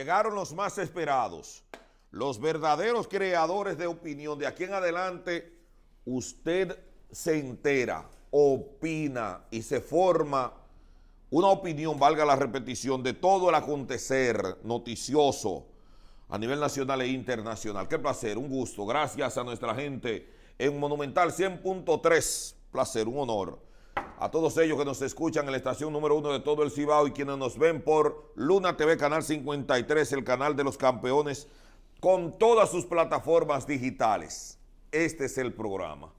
Llegaron los más esperados, los verdaderos creadores de opinión. De aquí en adelante, usted se entera, opina y se forma una opinión, valga la repetición, de todo el acontecer noticioso a nivel nacional e internacional. Qué placer, un gusto. Gracias a nuestra gente en Monumental 100.3. Placer, un honor a todos ellos que nos escuchan en la estación número uno de todo el Cibao y quienes nos ven por Luna TV, Canal 53, el canal de los campeones, con todas sus plataformas digitales. Este es el programa.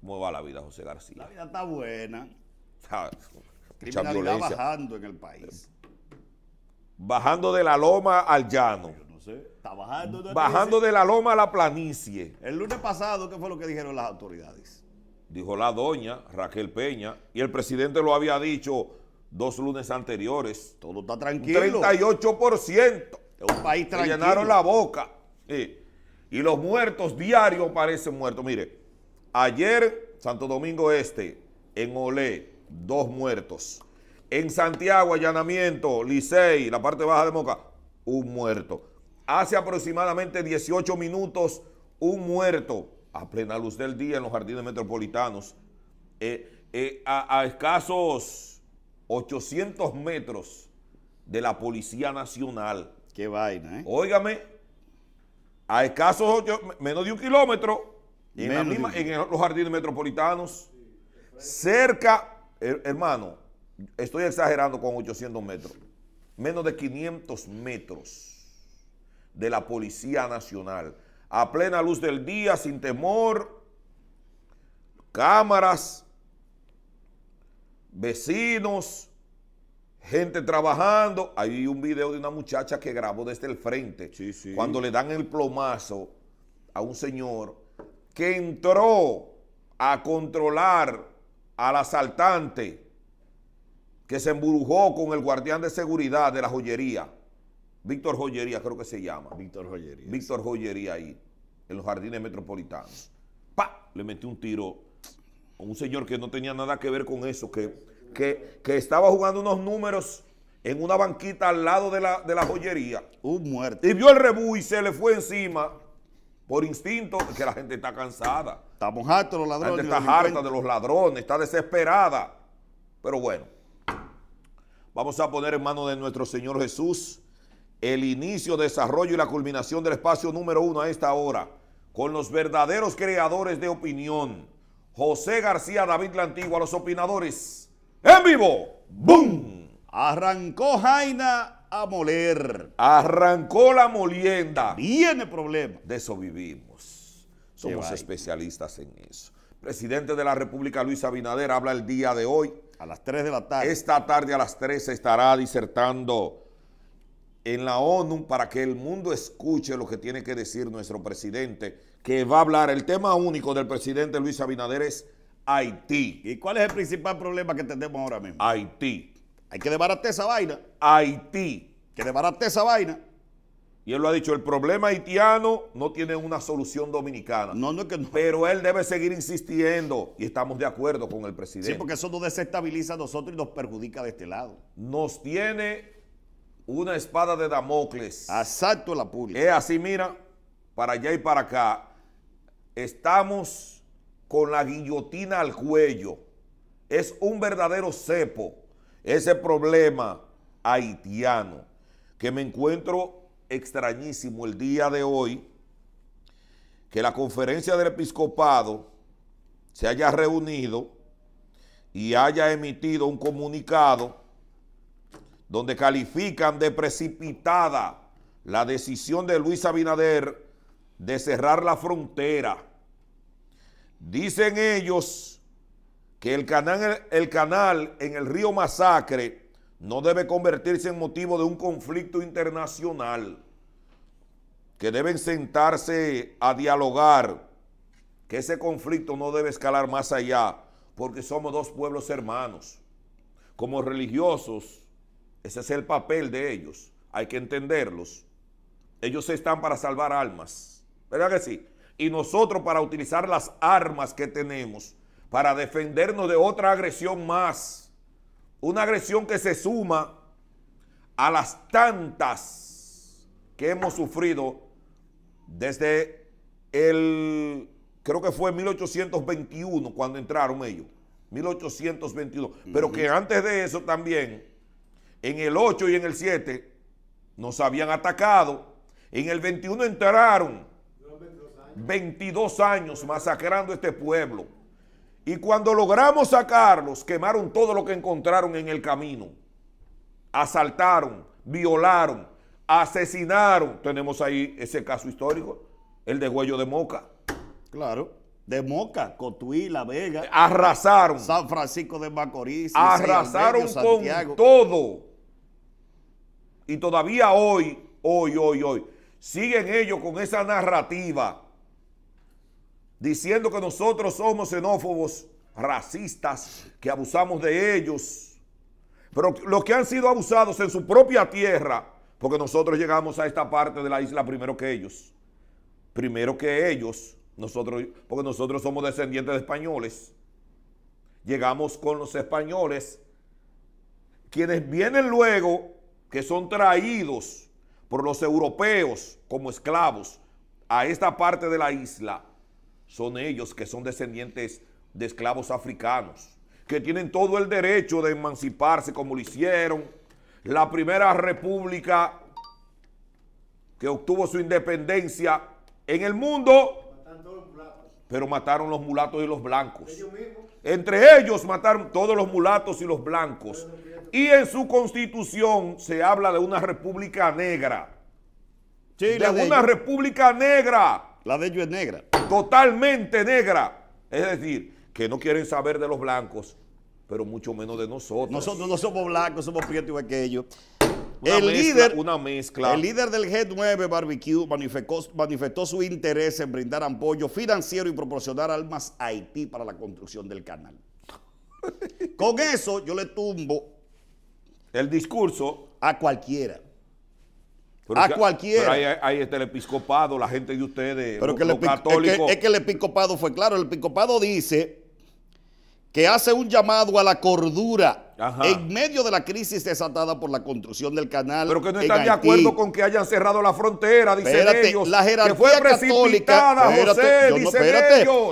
¿Cómo la vida, José García? La vida está buena. Criminalidad bajando en el país. Bajando de la loma al llano. Yo no sé, está bajando. bajando de la loma a la planicie. El lunes pasado, ¿qué fue lo que dijeron las autoridades? dijo la doña Raquel Peña, y el presidente lo había dicho dos lunes anteriores. Todo está tranquilo. 38%. Es un país tranquilo. llenaron la boca. Y los muertos diarios parecen muertos. Mire, ayer Santo Domingo Este, en Olé, dos muertos. En Santiago, allanamiento, Licey, la parte baja de Moca, un muerto. Hace aproximadamente 18 minutos, un muerto a plena luz del día en los jardines metropolitanos, eh, eh, a, escasos 800 metros de la Policía Nacional. Qué vaina, ¿eh? Óigame, a escasos menos de un kilómetro, en, en, los jardines metropolitanos, cerca, hermano, estoy exagerando con 800 metros, menos de 500 metros de la Policía Nacional a plena luz del día, sin temor, cámaras, vecinos, gente trabajando. Hay un video de una muchacha que grabó desde el frente, cuando le dan el plomazo a un señor que entró a controlar al asaltante que se embrujó con el guardián de seguridad de la joyería. Víctor Joyería, creo que se llama. Víctor Joyería. Víctor Joyería ahí, en los jardines metropolitanos. ¡Pa! Le metí un tiro a un señor que no tenía nada que ver con eso, que, que, estaba jugando unos números en una banquita al lado de la, de joyería. Un uh, muerto. Y vio el rebú y se le fue encima por instinto, que la gente está cansada. Estamos hartos los ladrones. La gente está harta de los ladrones, está desesperada. Pero bueno, vamos a poner en manos de nuestro Señor Jesús el inicio, desarrollo y la culminación del espacio número uno a esta hora, con los verdaderos creadores de opinión. José García David La Antigua, los opinadores. En vivo, ¡boom! Arrancó Jaina a moler. Arrancó la molienda. Viene problema. De eso vivimos. Somos especialistas en eso. Presidente de la República, Luis Abinader, habla el día de hoy. A las 3 de la tarde. Esta tarde a las 3 estará disertando en la ONU para que el mundo escuche lo que tiene que decir nuestro presidente, que va a hablar. El tema único del presidente Luis Abinader es Haití. ¿Y cuál es el principal problema que tenemos ahora mismo? Haití. Hay que desbaratar esa vaina. Haití. que desbaratar esa vaina. Y él lo ha dicho, el problema haitiano no tiene una solución dominicana. No, no, que no. Pero él debe seguir insistiendo y estamos de acuerdo con el presidente. Sí, porque eso nos desestabiliza a nosotros y nos perjudica de este lado. Nos tiene una espada de Damocles. Asalto la pública. Es así, mira, para allá y para acá. Estamos con la guillotina al cuello. Es un verdadero cepo ese problema haitiano que me encuentro extrañísimo el día de hoy que la conferencia del episcopado se haya reunido y haya emitido un comunicado donde califican de precipitada la decisión de Luis Abinader de cerrar la frontera. Dicen ellos que el canal, el canal en el río Masacre no debe convertirse en motivo de un conflicto internacional, que deben sentarse a dialogar, que ese conflicto no debe escalar más allá, porque somos dos pueblos hermanos. Como religiosos, ese es el papel de ellos. Hay que entenderlos. Ellos están para salvar almas. ¿Verdad que sí? Y nosotros para utilizar las armas que tenemos para defendernos de otra agresión más. Una agresión que se suma a las tantas que hemos sufrido desde el, creo que fue 1821 cuando entraron ellos. 1821. Pero que antes de eso también en el 8 y en el 7 nos habían atacado, en el 21 entraron 22 años masacrando este pueblo. Y cuando logramos sacarlos, quemaron todo lo que encontraron en el camino. Asaltaron, violaron, asesinaron. Tenemos ahí ese caso histórico, el de Huello de Moca. Claro. De Moca, Cotuí, La Vega. Arrasaron. San Francisco de Macorís. Arrasaron con todo y todavía hoy, hoy, hoy, hoy, siguen ellos con esa narrativa diciendo que nosotros somos xenófobos, racistas, que abusamos de ellos. Pero los que han sido abusados en su propia tierra, porque nosotros llegamos a esta parte de la isla primero que ellos. Primero que ellos, nosotros, porque nosotros somos descendientes de españoles. Llegamos con los españoles, quienes vienen luego que son traídos por los europeos como esclavos a esta parte de la isla, son ellos que son descendientes de esclavos africanos, que tienen todo el derecho de emanciparse como lo hicieron. La primera república que obtuvo su independencia en el mundo, pero mataron los mulatos y los blancos. Ellos entre ellos mataron todos los mulatos y los blancos. Y en su constitución se habla de una república negra. de, una república negra. La de ellos es negra. Totalmente negra. Es decir, que no quieren saber de los blancos, pero mucho menos de nosotros. Nosotros no somos blancos, somos prietos y ellos el, líder, el líder del G9 Barbecue manifestó, manifestó, su interés en brindar apoyo financiero y proporcionar armas a Haití para la construcción del canal. Con eso yo le tumbo el discurso a cualquiera. a cualquiera. Pero ahí, está el episcopado, la gente de ustedes, pero los, que católicos. Es que, es que el episcopado fue claro. El episcopado dice que hace un llamado a la cordura en medio de la crisis desatada por la construcción del canal. Pero que no están de acuerdo con que hayan cerrado la frontera, dicen ellos. La jerarquía católica,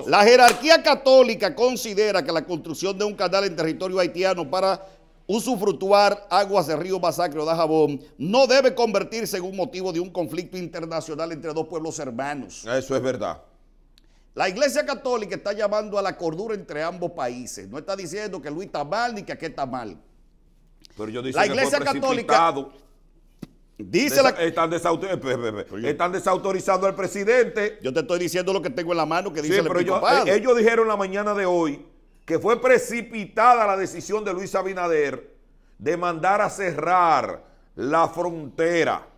La jerarquía católica considera que la construcción de un canal en territorio haitiano para usufructuar aguas del río Masacre o de Jabón no debe convertirse en un motivo de un conflicto internacional entre dos pueblos hermanos. Eso es verdad. La Iglesia Católica está llamando a la cordura entre ambos países. No está diciendo que Luis está mal ni que aquí está mal. Pero yo dice la Iglesia Católica dice eh, están, desautorizando al presidente. Yo te estoy diciendo lo que tengo en la mano que dice el eh, Ellos dijeron la mañana de hoy que fue precipitada la decisión de Luis Abinader de mandar a cerrar la frontera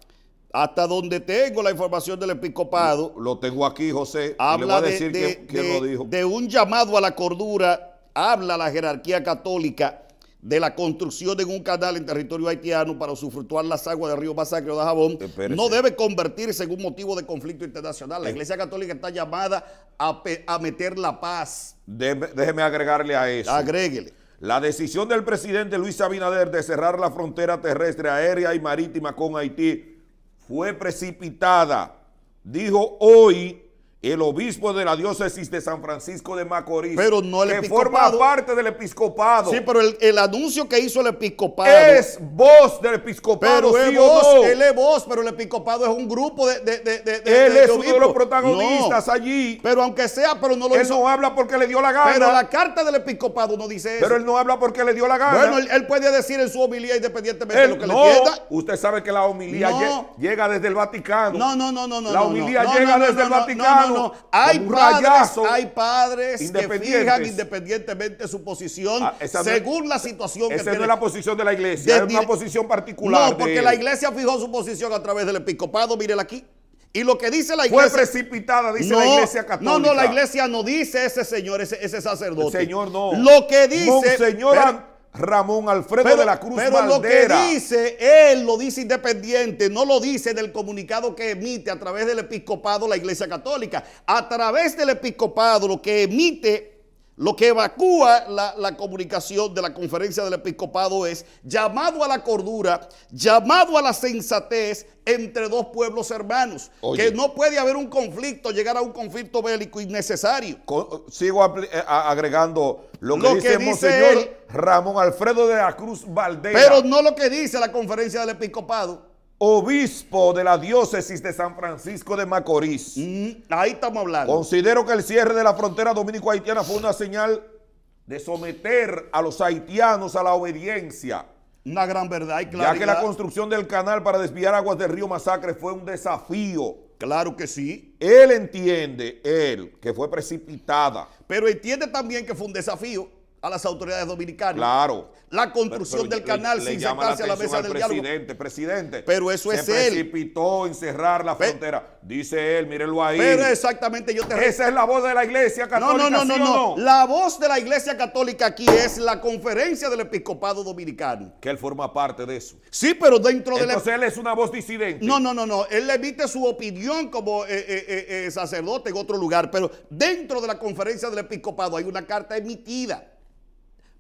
hasta donde tengo la información del episcopado. Lo tengo aquí, José. Habla de, lo dijo. de un llamado a la cordura, habla la jerarquía católica de la construcción de un canal en territorio haitiano para usufructuar las aguas del río Masacre o de Jabón no debe convertirse en un motivo de conflicto internacional. La eh. Iglesia Católica está llamada a, meter la paz. déjeme agregarle a eso. Agréguele. La decisión del presidente Luis Abinader de cerrar la frontera terrestre, aérea y marítima con Haití fue precipitada. Dijo hoy el obispo de la diócesis de San Francisco de Macorís, pero no el que forma parte del episcopado. Sí, pero el, anuncio que hizo el episcopado es voz del episcopado. Pero es voz, él es voz, pero el episcopado es un grupo de. de, él es uno de los protagonistas allí. Pero aunque sea, pero no lo él Él no habla porque le dio la gana. Pero la carta del episcopado no dice eso. Pero él no habla porque le dio la gana. Bueno, él, puede decir en su homilía independientemente de lo que le entienda. Usted sabe que la homilía llega desde el Vaticano. No, no, no, no, no. La homilía llega desde el Vaticano hay padres, hay padres que fijan independientemente su posición ah, según la situación esa no es la posición de la iglesia, es una posición particular. No, porque la iglesia fijó su posición a través del episcopado, mírela aquí. Y lo que dice la iglesia. Fue precipitada, dice la iglesia católica. No, no, la iglesia no dice ese señor, ese, sacerdote. señor no. Lo que dice. señor Ramón Alfredo de la Cruz Pero lo que dice, él lo dice independiente, no lo dice del comunicado que emite a través del episcopado la Iglesia Católica. A través del episcopado lo que emite lo que evacúa la, comunicación de la conferencia del episcopado es llamado a la cordura, llamado a la sensatez entre dos pueblos hermanos. Que no puede haber un conflicto, llegar a un conflicto bélico innecesario. sigo eh, agregando lo que dice, el Ramón Alfredo de la Cruz Valdez. Pero no lo que dice la conferencia del episcopado obispo de la diócesis de San Francisco de Macorís. Mm, ahí estamos hablando. Considero que el cierre de la frontera dominico-haitiana fue una señal de someter a los haitianos a la obediencia. Una gran verdad y claridad. Ya que la construcción del canal para desviar aguas del río Masacre fue un desafío. Claro que sí. Él entiende, él, que fue precipitada. Pero entiende también que fue un desafío a las autoridades dominicanas. Claro. La construcción del canal sin sentarse a la mesa del presidente, diálogo. Presidente, Pero eso es él. Se precipitó en cerrar la frontera. Dice él, mírenlo ahí. Pero exactamente, yo te... Esa es la voz de la Iglesia Católica, No, no, no, no, no, La voz de la Iglesia Católica aquí es la conferencia del Episcopado Dominicano. Que él forma parte de eso. Sí, pero dentro de la... Entonces él es una voz disidente. No, no, no, no. Él emite su opinión como eh, eh, eh, sacerdote en otro lugar, pero dentro de la conferencia del Episcopado hay una carta emitida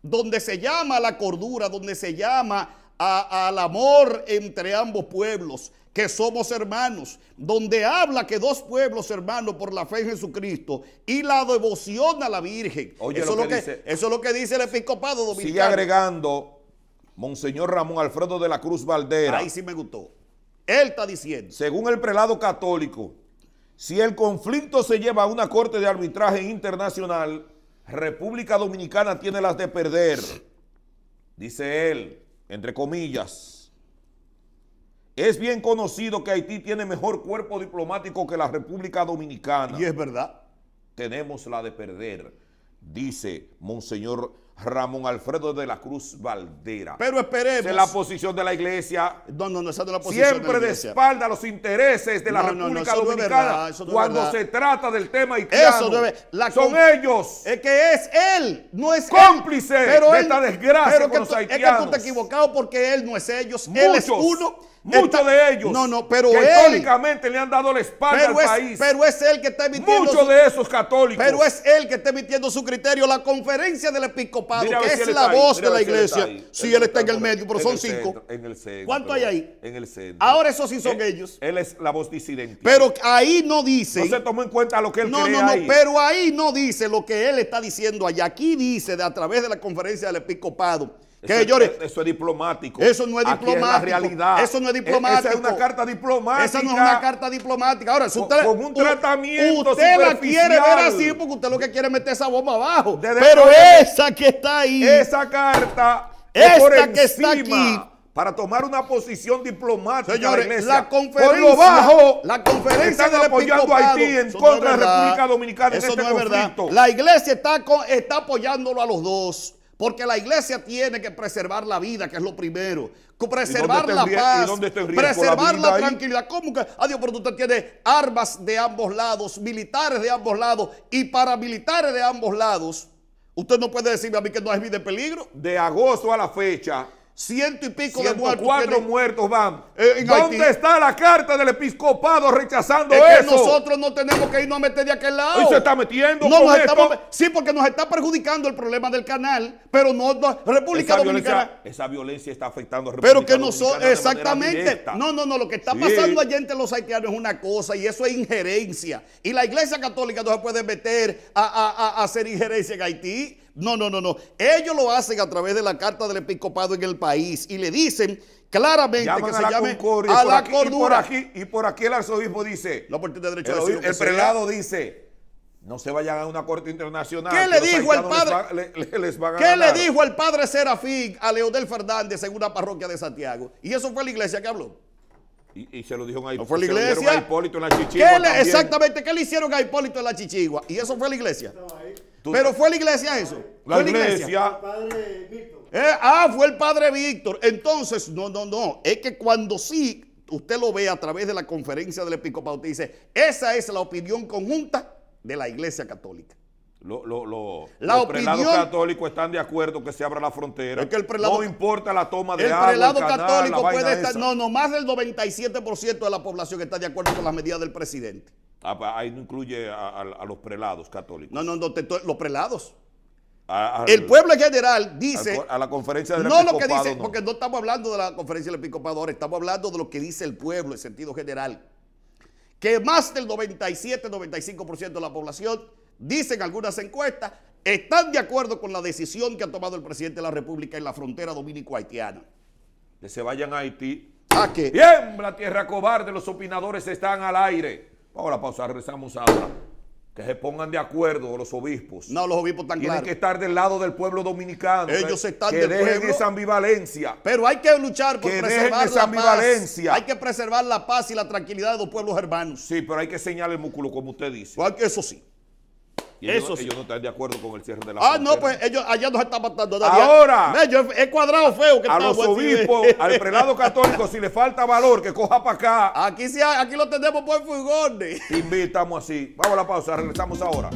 donde se llama la cordura, donde se llama al amor entre ambos pueblos, que somos hermanos, donde habla que dos pueblos hermanos por la fe en Jesucristo y la devoción a la Virgen. eso, eso es lo que dice el episcopado dominicano. Sigue agregando Monseñor Ramón Alfredo de la Cruz Valdera. Ahí sí me gustó. Él está diciendo. Según el prelado católico, si el conflicto se lleva a una corte de arbitraje internacional, República Dominicana tiene las de perder, dice él, entre comillas. Es bien conocido que Haití tiene mejor cuerpo diplomático que la República Dominicana. Y es verdad. Tenemos la de perder, dice Monseñor Ramón Alfredo de la Cruz Valdera. Pero esperemos. de la posición de la iglesia. Siempre de, espalda los intereses de la República Dominicana. cuando se trata del tema haitiano. son ellos. Es que es él, no es cómplice Pero de esta desgracia con los Es que tú estás equivocado porque él no es ellos. él es uno. Muchos de ellos no, no, pero históricamente le han dado la espalda pero al país. Pero es él que está emitiendo. Muchos de esos católicos. Pero es él que está emitiendo su criterio. La conferencia del episcopado que es la voz de la iglesia. Si él, está, en el medio, pero son cinco. ¿Cuánto hay ahí? En el centro. Ahora esos sí son ellos. Él es la voz disidente. Pero ahí no dice. No se tomó en cuenta lo que él No, no, no, pero ahí no dice lo que él está diciendo allá. Aquí dice, de, a través de la conferencia del episcopado, eso, Eso es diplomático. Eso no es diplomático. Es realidad. Eso no es diplomático. E-, esa es una carta diplomática. Esa no es una carta diplomática. Ahora, si usted, con, un tratamiento usted la quiere ver así porque usted lo que quiere es meter esa bomba abajo. Pero esa que está ahí. Esa carta. Esta que está aquí para tomar una posición diplomática. Señores, la, conferencia, por lo bajo, la conferencia están apoyando a Haití en contra de la República Dominicana. Eso este no es verdad. La iglesia está apoyándolo a los dos. Porque la iglesia tiene que preservar la vida, que es lo primero. Preservar la paz, preservar la, tranquilidad. ¿Cómo que? Adiós, ah, pero usted tiene armas de ambos lados, militares de ambos lados y paramilitares de ambos lados. Usted no puede decirme a mí que no hay vida de peligro. De agosto a la fecha, ciento y pico de muertos. Cuatro muertos van. Eh, ¿Dónde está la carta del episcopado rechazando nosotros no tenemos que irnos a meter de aquel lado. Y se está metiendo sí, porque nos está perjudicando el problema del canal, pero no, República esa Dominicana. Violencia, esa violencia está afectando a República Pero que nosotros, exactamente. No, no, no, lo que está pasando allá entre los haitianos es una cosa y eso es injerencia. Y la Iglesia Católica no se puede meter a hacer injerencia en Haití. No, no, no, no. Ellos lo hacen a través de la carta del episcopado en el país y le dicen claramente que se llame a la cordura. Y por, aquí, el arzobispo dice. el, prelado dice. No se vayan a una corte internacional. ¿Qué le dijo el padre? dijo el padre Serafín a Leodel Fernández en una parroquia de Santiago? Y eso fue la iglesia que habló. Y, se lo dijeron a, Hipólito en la Chichigua. exactamente, ¿qué le hicieron a Hipólito en la Chichigua? Y eso fue la iglesia. Pero fue la iglesia eso. La, ¿Fue iglesia? El padre Víctor. Eh, ah, fue el padre Víctor. Entonces, no, no, no. Es que cuando sí usted lo ve a través de la conferencia del Episcopado, usted dice, esa es la opinión conjunta de la iglesia católica. Lo, lo, los prelados católicos están de acuerdo que se abra la frontera. no importa la toma de agua. el prelado católico puede estar. No, no, más del 97% de la población está de acuerdo con las medidas del presidente. Ah, pues, ahí no incluye a, los prelados católicos. No, no, no, los prelados. el pueblo en general dice. A la conferencia del No lo que dice, porque no estamos hablando de la conferencia del episcopado ahora, estamos hablando de lo que dice el pueblo en sentido general. Que más del 97-95% de la población, dicen algunas encuestas, están de acuerdo con la decisión que ha tomado el presidente de la República en la frontera dominico-haitiana. Que se vayan a Haití. ¿A ah, qué? Bien, la tierra cobarde, los opinadores están al aire. Vamos a la pausa, regresamos ahora. Que se pongan de acuerdo los obispos. No, los obispos están Tienen que estar del lado del pueblo dominicano. Ellos eh, están Que del dejen esa ambivalencia. Pero hay que luchar por que preservar esa ambivalencia. Hay que preservar la paz y la tranquilidad de los pueblos hermanos. Sí, pero hay que señalar el músculo, como usted dice. eso sí. Y Eso ellos, no están de acuerdo con el cierre de la Ah, no, pues ellos allá nos están matando Ahora. es cuadrado feo que A los obispos, al prelado católico, si le falta valor, que coja para acá. Aquí, sí, aquí lo tenemos por furgones. invitamos así. Vamos a la pausa, regresamos ahora.